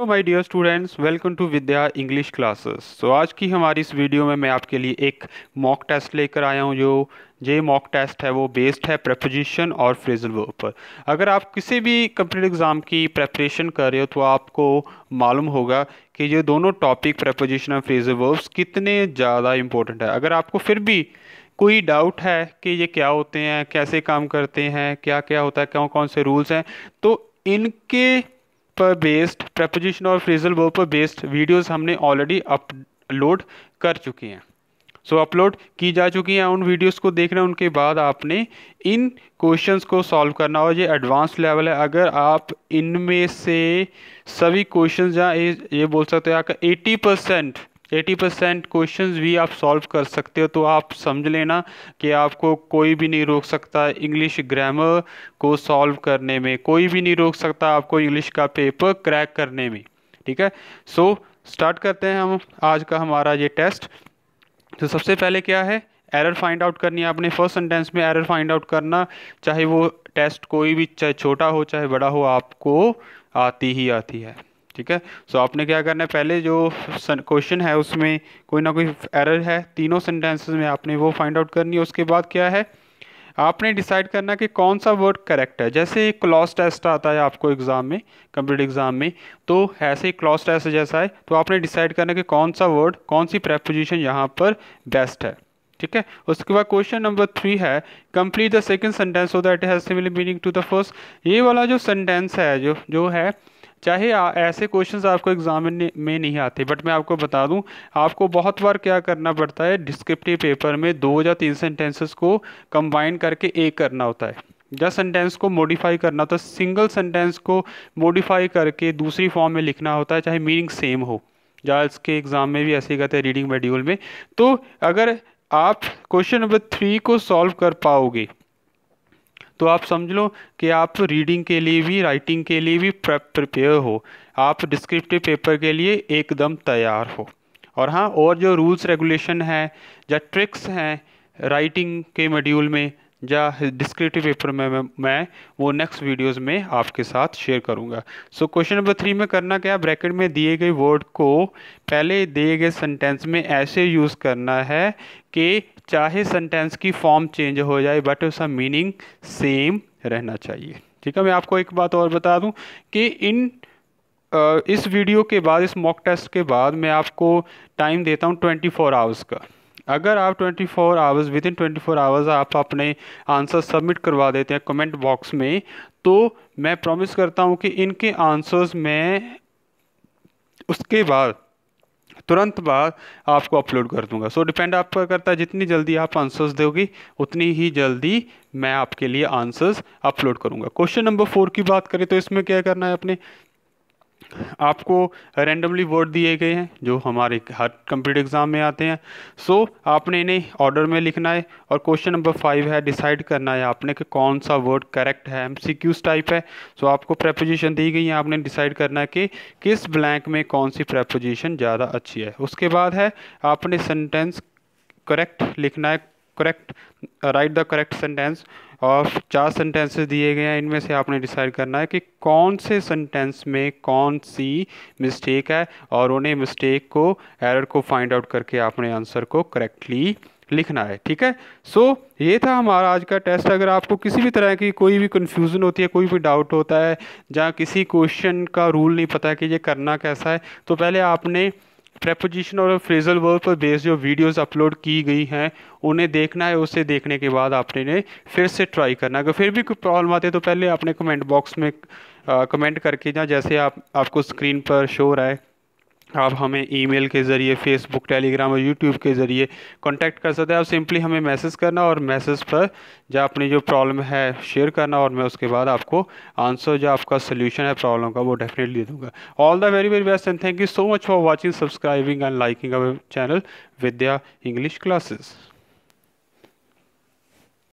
hello my dear students welcome to Vidya English classes तो आज की हमारी इस वीडियो में मैं आपके लिए एक मॉक टेस्ट लेकर आया हूँ जो ये मॉक टेस्ट है वो बेस्ड है प्रपोजिशन और फ्रेजल वर्ब पर अगर आप किसी भी कंप्लीट एग्ज़ाम की प्रेपरेशन कर रहे हो तो आपको मालूम होगा कि ये दोनों टॉपिक प्रपोजिशन और फ्रेजल वर्ब्स कितने ज़्यादा इंपॉर्टेंट है अगर आपको फिर भी कोई डाउट है कि ये क्या होते हैं कैसे काम करते हैं क्या क्या होता है कौन कौन से रूल्स हैं तो इनके पर बेस्ड प्रपोजिशन और फ्रेजल वर्ब पर बेस्ड वीडियोस हमने ऑलरेडी अपलोड कर चुके हैं सो so, अपलोड की जा चुकी हैं उन वीडियोस को देखना उनके बाद आपने इन क्वेश्चंस को सॉल्व करना और ये एडवांस लेवल है अगर आप इनमें से सभी क्वेश्चंस या ये बोल सकते हैं आपका 80 परसेंट एटी परसेंट क्वेश्चन भी आप सॉल्व कर सकते हो तो आप समझ लेना कि आपको कोई भी नहीं रोक सकता इंग्लिश ग्रामर को सॉल्व करने में कोई भी नहीं रोक सकता आपको इंग्लिश का पेपर क्रैक करने में ठीक है सो so, स्टार्ट करते हैं हम आज का हमारा ये टेस्ट तो सबसे पहले क्या है एरर फाइंड आउट करनी है आपने फर्स्ट सेंटेंस में एरर फाइंड आउट करना चाहे वो टेस्ट कोई भी चाहे छोटा हो चाहे बड़ा हो आपको आती ही आती है ठीक है सो so, आपने क्या करना है पहले जो क्वेश्चन है उसमें कोई ना कोई एरर है तीनों सेंटेंसेस में आपने वो फाइंड आउट करनी है उसके बाद क्या है आपने डिसाइड करना कि कौन सा वर्ड करेक्ट है जैसे एक क्लॉस टेस्ट आता है आपको एग्ज़ाम में कंप्यूटर एग्ज़ाम में तो ऐसे ही क्लॉस टेस्ट जैसा है तो आपने डिसाइड करना कि कौन सा वर्ड कौन सी प्रेपोजिशन यहाँ पर बेस्ट है ठीक है उसके बाद क्वेश्चन नंबर थ्री है complete the second sentence so that has similar meaning to the first ये वाला जो सेंटेंस है जो जो है चाहे आ, ऐसे क्वेश्चंस आपको एग्ज़ाम में नहीं आते बट मैं आपको बता दूं आपको बहुत बार क्या करना पड़ता है डिस्क्रिप्टिव पेपर में दो या तीन सेंटेंसेस को कंबाइन करके एक करना होता है या सेंटेंस को मॉडिफाई करना होता है सिंगल सेंटेंस को मॉडिफाई करके दूसरी फॉर्म में लिखना होता है चाहे मीनिंग सेम हो या इसके एग्ज़ाम में भी ऐसे ही कहते हैं रीडिंग मेड्यूल में तो अगर आप क्वेश्चन नंबर थ्री को सॉल्व कर पाओगे तो आप समझ लो कि आप रीडिंग के लिए भी राइटिंग के लिए भी प्रिपेयर हो आप डिस्क्रिप्टिव पेपर के लिए एकदम तैयार हो और हाँ और जो रूल्स रेगुलेशन हैं या ट्रिक्स हैं राइटिंग के मॉड्यूल में या डिस्क्रिप्टिव पेपर में मैं, वो नेक्स्ट वीडियोस में आपके साथ शेयर करूँगा सो क्वेश्चन नंबर थ्री में करना क्या ब्रैकेट में दिए गए वर्ड को पहले दिए गए सेंटेंस में ऐसे यूज़ करना है कि चाहे सेंटेंस की फॉर्म चेंज हो जाए बट उसका मीनिंग सेम रहना चाहिए ठीक है मैं आपको एक बात और बता दूँ कि इन इस वीडियो के बाद इस मॉक टेस्ट के बाद मैं आपको टाइम देता हूँ ट्वेंटी फोर आवर्स का अगर आप 24 four hours within twenty four hours आप अपने आंसर सबमिट करवा देते हैं कमेंट बॉक्स में तो मैं प्रॉमिस करता हूँ कि इनके आंसर्स मैं उसके बाद तुरंत बाद आपको अपलोड कर दूंगा सो डिपेंड आप पर करता है जितनी जल्दी आप आंसर्स दोगे उतनी ही जल्दी मैं आपके लिए आंसर्स अपलोड करूंगा क्वेश्चन नंबर फोर की बात करें तो इसमें क्या करना है अपने आपको रैंडमली वर्ड दिए गए हैं जो हमारे हर कंप्यूटर एग्ज़ाम में आते हैं सो so, आपने इन्हें ऑर्डर में लिखना है और क्वेश्चन नंबर फाइव है डिसाइड करना है आपने कि कौन सा वर्ड करेक्ट है एम टाइप है सो so, आपको प्रेपोजिशन दी गई है आपने डिसाइड करना है कि किस ब्लैंक में कौन सी प्रेपोजिशन ज़्यादा अच्छी है उसके बाद है आपने सेंटेंस करेक्ट लिखना है correct write the correct sentence और चार सेंटेंसेस दिए गए हैं इनमें से आपने डिसाइड करना है कि कौन से सेंटेंस में कौन सी मिस्टेक है और उन्हें मिस्टेक को एरर को फाइंड आउट करके आपने आंसर को करेक्टली लिखना है ठीक है सो so, ये था हमारा आज का टेस्ट अगर आपको किसी भी तरह की कोई भी कन्फ्यूज़न होती है कोई भी डाउट होता है जहाँ किसी क्वेश्चन का रूल नहीं पता कि ये करना कैसा है तो पहले आपने प्रेपोजिशन और फ्रेजल वर्ब पर बेस्ड जो वीडियोस अपलोड की गई हैं उन्हें देखना है उसे देखने के बाद आपने ने फिर से ट्राई करना अगर फिर भी कोई प्रॉब्लम आती है तो पहले अपने कमेंट बॉक्स में आ, कमेंट करके जहाँ जैसे आप आपको स्क्रीन पर शो रहा है आप हमें ईमेल के ज़रिए फेसबुक टेलीग्राम और यूट्यूब के ज़रिए कांटेक्ट कर सकते हैं आप सिंपली हमें मैसेज करना और मैसेज पर जो अपनी जो प्रॉब्लम है शेयर करना और मैं उसके बाद आपको आंसर जो आपका सोल्यूशन है प्रॉब्लम का वो डेफिनेटली दूंगा all the very very best and thank you so much for watching subscribing and liking our channel Vidya English classes